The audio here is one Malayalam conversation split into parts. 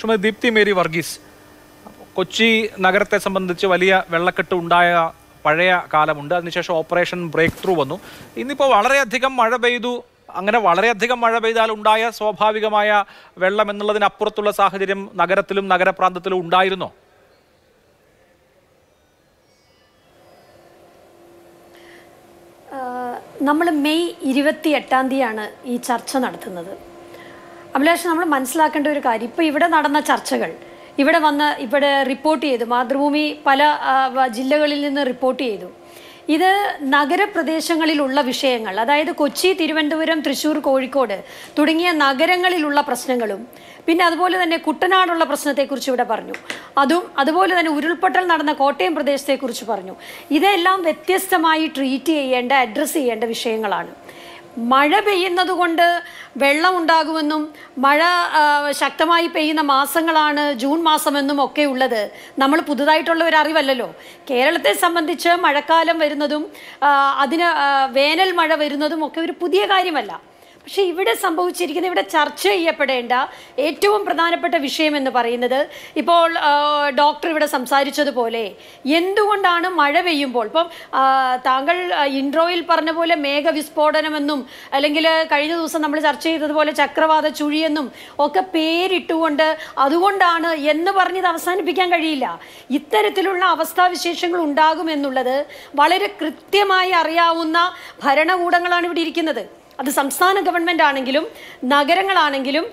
ശ്രീമതി ദീപ്തി മേരി വർഗീസ് കൊച്ചി നഗരത്തെ സംബന്ധിച്ച് വലിയ വെള്ളക്കെട്ട് ഉണ്ടായ പഴയ കാലമുണ്ട് അതിനുശേഷം ഓപ്പറേഷൻ ബ്രേക്ക് ത്രൂ വന്നു ഇന്നിപ്പോൾ വളരെയധികം മഴ പെയ്തു അങ്ങനെ വളരെയധികം മഴ പെയ്താൽ ഉണ്ടായ സ്വാഭാവികമായ വെള്ളം എന്നുള്ളതിനപ്പുറത്തുള്ള സാഹചര്യം നഗരത്തിലും നഗരപ്രാന്തത്തിലും ഉണ്ടായിരുന്നോ നമ്മൾ മെയ് ഇരുപത്തി എട്ടാം തീയതിയാണ് ഈ ചർച്ച നടത്തുന്നത് അഭിലാഷ് നമ്മൾ മനസ്സിലാക്കേണ്ട ഒരു കാര്യം ഇപ്പോൾ ഇവിടെ നടന്ന ചർച്ചകൾ ഇവിടെ വന്ന് ഇവിടെ റിപ്പോർട്ട് ചെയ്തു മാതൃഭൂമി പല ജില്ലകളിൽ നിന്ന് റിപ്പോർട്ട് ചെയ്തു ഇത് നഗരപ്രദേശങ്ങളിലുള്ള വിഷയങ്ങൾ അതായത് കൊച്ചി തിരുവനന്തപുരം തൃശ്ശൂർ കോഴിക്കോട് തുടങ്ങിയ നഗരങ്ങളിലുള്ള പ്രശ്നങ്ങളും പിന്നെ അതുപോലെ തന്നെ കുട്ടനാടുള്ള പ്രശ്നത്തെക്കുറിച്ച് ഇവിടെ പറഞ്ഞു അതും അതുപോലെ തന്നെ ഉരുൾപൊട്ടൽ നടന്ന കോട്ടയം പ്രദേശത്തെക്കുറിച്ച് പറഞ്ഞു ഇതെല്ലാം വ്യത്യസ്തമായി ട്രീറ്റ് ചെയ്യേണ്ട അഡ്രസ്സ് ചെയ്യേണ്ട വിഷയങ്ങളാണ് മഴ പെയ്യുന്നത് കൊണ്ട് വെള്ളം ഉണ്ടാകുമെന്നും മഴ ശക്തമായി പെയ്യുന്ന മാസങ്ങളാണ് ജൂൺ മാസമെന്നും ഒക്കെ ഉള്ളത് നമ്മൾ പുതുതായിട്ടുള്ള ഒരു അറിവല്ലല്ലോ കേരളത്തെ സംബന്ധിച്ച് മഴക്കാലം വരുന്നതും അതിന് വേനൽ മഴ വരുന്നതും ഒക്കെ ഒരു പുതിയ കാര്യമല്ല പക്ഷെ ഇവിടെ സംഭവിച്ചിരിക്കുന്ന ഇവിടെ ചർച്ച ചെയ്യപ്പെടേണ്ട ഏറ്റവും പ്രധാനപ്പെട്ട വിഷയം എന്ന് പറയുന്നത് ഇപ്പോൾ ഡോക്ടർ ഇവിടെ സംസാരിച്ചതുപോലെ എന്തുകൊണ്ടാണ് മഴ പെയ്യുമ്പോൾ ഇപ്പം താങ്കൾ ഇൻട്രോയിൽ പറഞ്ഞ പോലെ മേഘവിസ്ഫോടനമെന്നും അല്ലെങ്കിൽ കഴിഞ്ഞ ദിവസം നമ്മൾ ചർച്ച ചെയ്തതുപോലെ ചക്രവാത ചുഴിയെന്നും ഒക്കെ പേരിട്ടുകൊണ്ട് അതുകൊണ്ടാണ് എന്ന് പറഞ്ഞത് അവസാനിപ്പിക്കാൻ കഴിയില്ല ഇത്തരത്തിലുള്ള അവസ്ഥാവിശേഷങ്ങൾ ഉണ്ടാകുമെന്നുള്ളത് വളരെ കൃത്യമായി അറിയാവുന്ന ഭരണകൂടങ്ങളാണ് ഇവിടെ ഇരിക്കുന്നത് അത് സംസ്ഥാന ഗവൺമെൻറ് ആണെങ്കിലും നഗരങ്ങളാണെങ്കിലും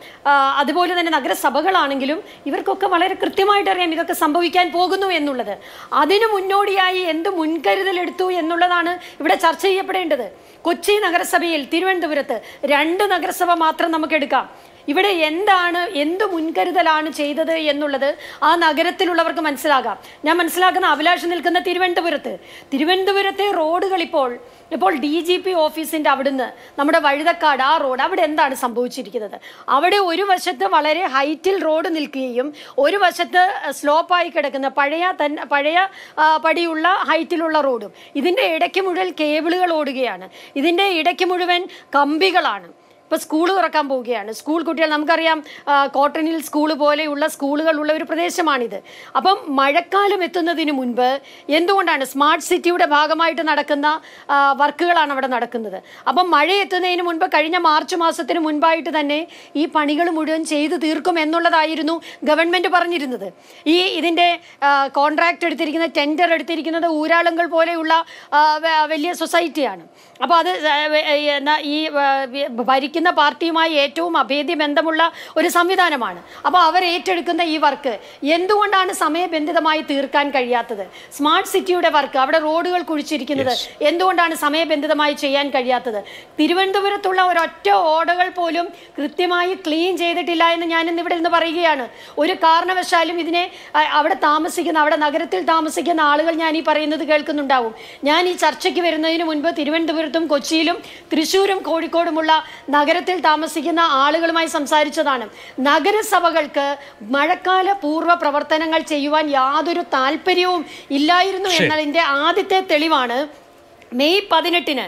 അതുപോലെ തന്നെ നഗരസഭകളാണെങ്കിലും ഇവർക്കൊക്കെ വളരെ കൃത്യമായിട്ട് അറിയാം ഇതൊക്കെ സംഭവിക്കാൻ പോകുന്നു എന്നുള്ളത് അതിനു മുന്നോടിയായി എന്ത് മുൻകരുതലെടുത്തു എന്നുള്ളതാണ് ഇവിടെ ചർച്ച ചെയ്യപ്പെടേണ്ടത് കൊച്ചി നഗരസഭയിൽ തിരുവനന്തപുരത്ത് രണ്ട് നഗരസഭ മാത്രം നമുക്ക് എടുക്കാം ഇവിടെ എന്താണ് എന്ത് മുൻകരുതലാണ് ചെയ്തത് എന്നുള്ളത് ആ നഗരത്തിലുള്ളവർക്ക് മനസ്സിലാകാം ഞാൻ മനസ്സിലാക്കുന്ന അഭിലാഷ് നിൽക്കുന്ന തിരുവനന്തപുരത്ത് തിരുവനന്തപുരത്തെ റോഡുകൾ ഇപ്പോൾ ഇപ്പോൾ ഡി ജി പി ഓഫീസിൻ്റെ അവിടുന്ന് നമ്മുടെ വഴുതക്കാട് ആ റോഡ് അവിടെ എന്താണ് സംഭവിച്ചിരിക്കുന്നത് അവിടെ ഒരു വശത്ത് വളരെ ഹൈറ്റിൽ റോഡ് നിൽക്കുകയും ഒരു വശത്ത് സ്ലോപ്പായി കിടക്കുന്ന പഴയ തൻ പഴയ പടിയുള്ള ഹൈറ്റിലുള്ള റോഡും ഇതിൻ്റെ ഇടയ്ക്ക് മുഴുവൻ കേബിളുകൾ ഓടുകയാണ് ഇതിൻ്റെ ഇടയ്ക്ക് മുഴുവൻ കമ്പികളാണ് ഇപ്പൊ സ്കൂൾ തുറക്കാൻ പോവുകയാണ് സ്കൂൾ കുട്ടികൾ നമുക്കറിയാം കോട്ടണിൽ സ്കൂൾ പോലെയുള്ള സ്കൂളുകളുള്ള ഒരു പ്രദേശമാണിത് അപ്പം മഴക്കാലം എത്തുന്നതിന് മുൻപ് എന്തുകൊണ്ടാണ് സ്മാർട്ട് സിറ്റിയുടെ ഭാഗമായിട്ട് നടക്കുന്ന വർക്കുകളാണ് അവിടെ നടക്കുന്നത് അപ്പം മഴ എത്തുന്നതിന് മുൻപ് കഴിഞ്ഞ മാർച്ച് മാസത്തിന് മുൻപായിട്ട് തന്നെ ഈ പണികൾ മുഴുവൻ ചെയ്തു തീർക്കും എന്നുള്ളതായിരുന്നു ഗവൺമെൻറ് പറഞ്ഞിരുന്നത് ഈ ഇതിൻ്റെ കോൺട്രാക്റ്റ് എടുത്തിരിക്കുന്ന ടെൻഡർ എടുത്തിരിക്കുന്നത് ഊരാളുങ്കൾ പോലെയുള്ള വലിയ സൊസൈറ്റിയാണ് അപ്പോൾ അത് ഈ ഭരിക്കും ഭരിക്കുന്ന പാർട്ടിയുമായി ഏറ്റവും അഭേദ്യ ബന്ധമുള്ള ഒരു സംവിധാനമാണ് അപ്പോൾ അവർ ഏറ്റെടുക്കുന്ന ഈ വർക്ക് എന്തുകൊണ്ടാണ് സമയബന്ധിതമായി തീർക്കാൻ കഴിയാത്തത് സ്മാർട്ട് സിറ്റിയുടെ വർക്ക് അവിടെ റോഡുകൾ കുഴിച്ചിരിക്കുന്നത് എന്തുകൊണ്ടാണ് സമയബന്ധിതമായി ചെയ്യാൻ കഴിയാത്തത് തിരുവനന്തപുരത്തുള്ള ഒരൊറ്റ ഓടകൾ പോലും കൃത്യമായി ക്ലീൻ ചെയ്തിട്ടില്ല എന്ന് ഞാനിന്ന് ഇവിടെ നിന്ന് പറയുകയാണ് ഒരു കാരണവശാലും ഇതിനെ അവിടെ താമസിക്കുന്ന അവിടെ നഗരത്തിൽ താമസിക്കുന്ന ആളുകൾ ഞാൻ ഈ പറയുന്നത് കേൾക്കുന്നുണ്ടാവും ഞാൻ ഈ ചർച്ചയ്ക്ക് വരുന്നതിന് മുൻപ് തിരുവനന്തപുരത്തും കൊച്ചിയിലും തൃശ്ശൂരും കോഴിക്കോടുമുള്ള നഗരത്തിൽ താമസിക്കുന്ന ആളുകളുമായി സംസാരിച്ചതാണ് നഗരസഭകൾക്ക് മഴക്കാല പൂർവ്വ പ്രവർത്തനങ്ങൾ ചെയ്യുവാൻ യാതൊരു താല്പര്യവും ഇല്ലായിരുന്നു എന്നതിൻ്റെ ആദ്യത്തെ തെളിവാണ് മെയ് പതിനെട്ടിന്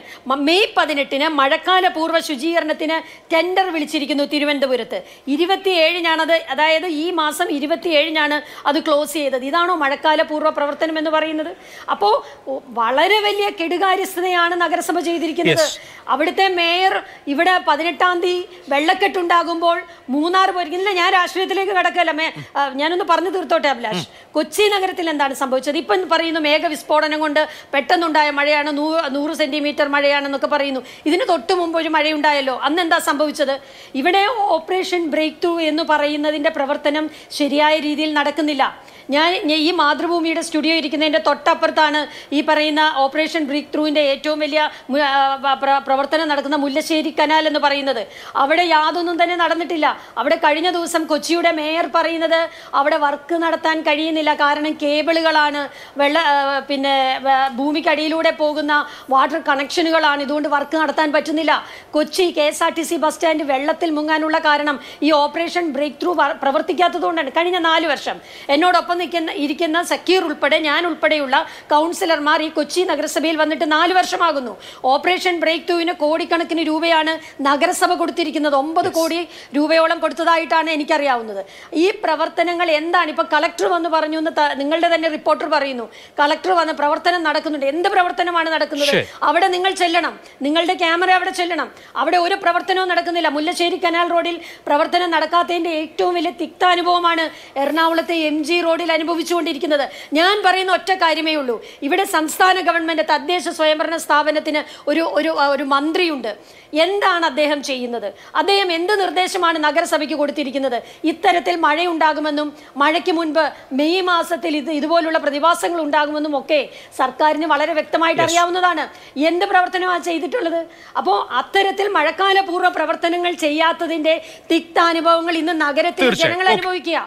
മെയ് പതിനെട്ടിന് മഴക്കാല പൂർവ്വ ശുചീകരണത്തിന് ടെൻഡർ വിളിച്ചിരിക്കുന്നു തിരുവനന്തപുരത്ത് ഇരുപത്തിയേഴിനാണത് അതായത് ഈ മാസം ഇരുപത്തിയേഴിനാണ് അത് ക്ലോസ് ചെയ്തത് ഇതാണോ മഴക്കാല പൂർവ്വ പ്രവർത്തനം എന്ന് പറയുന്നത് അപ്പോൾ വളരെ വലിയ കെടുകാര്യസ്ഥതയാണ് നഗരസഭ ചെയ്തിരിക്കുന്നത് അവിടുത്തെ മേയർ ഇവിടെ പതിനെട്ടാം തീയതി വെള്ളക്കെട്ടുണ്ടാകുമ്പോൾ മൂന്നാർ പോയിരിക്കുന്നില്ല ഞാൻ രാഷ്ട്രീയത്തിലേക്ക് കിടക്കല്ല മേ ഞാനൊന്ന് പറഞ്ഞു തീർത്തോട്ടെ അഭിലാഷ് കൊച്ചി നഗരത്തിൽ എന്താണ് സംഭവിച്ചത് ഇപ്പം പറയുന്നു മേഘവിസ്ഫോടനം കൊണ്ട് പെട്ടെന്നുണ്ടായ മഴയാണ് നൂ നൂറ് സെന്റിമീറ്റർ മഴയാണെന്നൊക്കെ പറയുന്നു ഇതിന് തൊട്ട് മുമ്പ് ഒരു മഴയുണ്ടായല്ലോ അന്ന് എന്താ സംഭവിച്ചത് ഇവിടെ ഓപ്പറേഷൻ ബ്രേക്ക് ത്രൂ എന്ന് പറയുന്നതിൻ്റെ പ്രവർത്തനം ശരിയായ രീതിയിൽ നടക്കുന്നില്ല ഞാൻ ഈ മാതൃഭൂമിയുടെ സ്റ്റുഡിയോ ഇരിക്കുന്നതിൻ്റെ തൊട്ടപ്പുറത്താണ് ഈ പറയുന്ന ഓപ്പറേഷൻ ബ്രേക്ക് ത്രൂവിൻ്റെ ഏറ്റവും വലിയ പ്രവർത്തനം നടക്കുന്ന മുല്ലശ്ശേരി കനാൽ എന്ന് പറയുന്നത് അവിടെ യാതൊന്നും തന്നെ നടന്നിട്ടില്ല അവിടെ കഴിഞ്ഞ ദിവസം കൊച്ചിയുടെ മേയർ പറയുന്നത് അവിടെ വർക്ക് നടത്താൻ കഴിയുന്നില്ല കാരണം കേബിളുകളാണ് വെള്ള പിന്നെ ഭൂമിക്കടിയിലൂടെ പോകുന്ന വാട്ടർ കണക്ഷനുകളാണ് ഇതുകൊണ്ട് വർക്ക് നടത്താൻ പറ്റുന്നില്ല Kochi K S R T C bus stand വെള്ളത്തിൽ മുങ്ങാനുള്ള കാരണം ഈ ഓപ്പറേഷൻ ബ്രേക്ക് ത്രൂ പ്രവർത്തിക്കാത്തതുകൊണ്ടാണ് കഴിഞ്ഞ നാല് വർഷം എന്നോടൊപ്പം നിൽക്കുന്ന ഇരിക്കുന്ന സക്കീർ ഉൾപ്പെടെ ഞാൻ ഉൾപ്പെടെയുള്ള കൗൺസിലർമാർ ഈ കൊച്ചി നഗരസഭയിൽ വന്നിട്ട് നാല് വർഷമാകുന്നു ഓപ്പറേഷൻ ബ്രേക്ക് ത്രൂവിന് കോടിക്കണക്കിന് രൂപയാണ് നഗരസഭ കൊടുത്തിരിക്കുന്നത് ഒമ്പത് കോടി രൂപയോളം കൊടുത്തതായിട്ടാണ് എനിക്കറിയാവുന്നത് ഈ പ്രവർത്തനങ്ങൾ എന്താണ് ഇപ്പോൾ കളക്ടർ വന്ന് പറഞ്ഞു എന്ന് നിങ്ങളുടെ തന്നെ റിപ്പോർട്ടർ പറയുന്നു കളക്ടർ വന്ന് പ്രവർത്തനം നടക്കുന്നുണ്ട് എന്ത് പ്രവർത്തനമാണ് നടക്കുന്നത് അവിടെ നിങ്ങൾ ചെല്ലണം നിങ്ങളുടെ ക്യാമറ അവിടെ ചെല്ലണം അവിടെ ഒരു പ്രവർത്തനവും നടക്കുന്നില്ല മുല്ലശ്ശേരി കനാൽ റോഡിൽ പ്രവർത്തനം നടക്കാത്തതിന്റെ ഏറ്റവും വലിയ തിക്ത അനുഭവമാണ് എറണാകുളത്തെ എം ജി റോഡിൽ ഭാഷയിൽ അനുഭവിച്ചുകൊണ്ടിരിക്കുന്നത് ഞാൻ പറയുന്ന ഒറ്റ കാര്യമേ ഉള്ളൂ ഇവിടെ സംസ്ഥാന ഗവൺമെൻറ് തദ്ദേശ സ്വയംഭരണ സ്ഥാപനത്തിന് ഒരു ഒരു ഒരു മന്ത്രിയുണ്ട് എന്താണ് അദ്ദേഹം ചെയ്യുന്നത് അദ്ദേഹം എന്ത് നിർദ്ദേശമാണ് നഗരസഭയ്ക്ക് കൊടുത്തിരിക്കുന്നത് ഇത്തരത്തിൽ മഴയുണ്ടാകുമെന്നും മഴയ്ക്ക് മുൻപ് മെയ് മാസത്തിൽ ഇത് ഇതുപോലുള്ള പ്രതിഭാസങ്ങൾ ഉണ്ടാകുമെന്നും ഒക്കെ സർക്കാരിന് വളരെ വ്യക്തമായിട്ട് അറിയാവുന്നതാണ് എന്ത് പ്രവർത്തനമാണ് ചെയ്തിട്ടുള്ളത് അപ്പോൾ അത്തരത്തിൽ മഴക്കാലപൂർവ്വ പ്രവർത്തനങ്ങൾ ചെയ്യാത്തതിന്റെ തിക്താനുഭവങ്ങൾ ഇന്ന് നഗരത്തിൽ ജനങ്ങൾ അനുഭവിക്കുക